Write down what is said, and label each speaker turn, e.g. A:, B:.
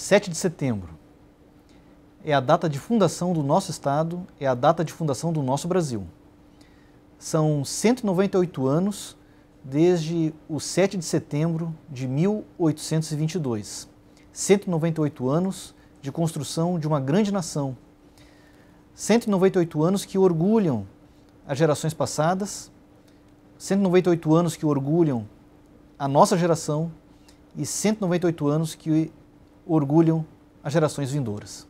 A: 7 de setembro é a data de fundação do nosso Estado, é a data de fundação do nosso Brasil. São 198 anos desde o 7 de setembro de 1822. 198 anos de construção de uma grande nação. 198 anos que orgulham as gerações passadas, 198 anos que orgulham a nossa geração e 198 anos que orgulham as gerações vindouras.